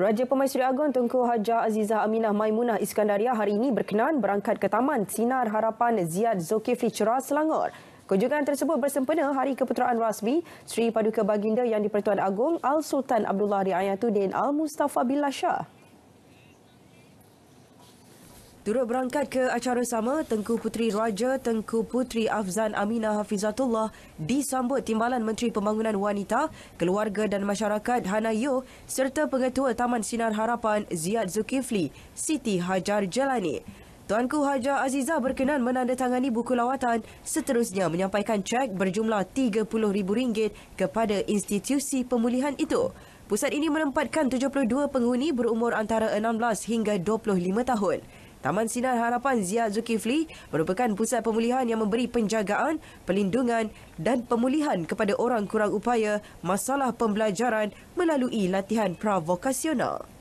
Raja Pemaisuri Agong Tengku Haja Azizah Aminah Maimunah Iskandaria hari ini berkenan berangkat ke Taman Sinar Harapan Ziad Zulkifli Cerah Selangor. Kunjungan tersebut bersempena Hari Keputeraan Rasmi Sri Paduka Baginda Yang di-Pertuan Agong Al-Sultan Abdullah Riayatuddin Al-Mustafa Billah Shah. Turut berangkat ke acara sama, Tengku Puteri Raja Tengku Puteri Afzan Aminah Hafizatullah disambut Timbalan Menteri Pembangunan Wanita, Keluarga dan Masyarakat Hana Yo serta Pengetua Taman Sinar Harapan Ziad Zulkifli, Siti Hajar Jelani. Tuanku Hajar Aziza berkenan menandatangani buku lawatan seterusnya menyampaikan cek berjumlah RM30,000 kepada institusi pemulihan itu. Pusat ini menempatkan 72 penghuni berumur antara 16 hingga 25 tahun. Taman Sinar Harapan Zia Zulkifli merupakan pusat pemulihan yang memberi penjagaan, pelindungan dan pemulihan kepada orang kurang upaya masalah pembelajaran melalui latihan provokasional.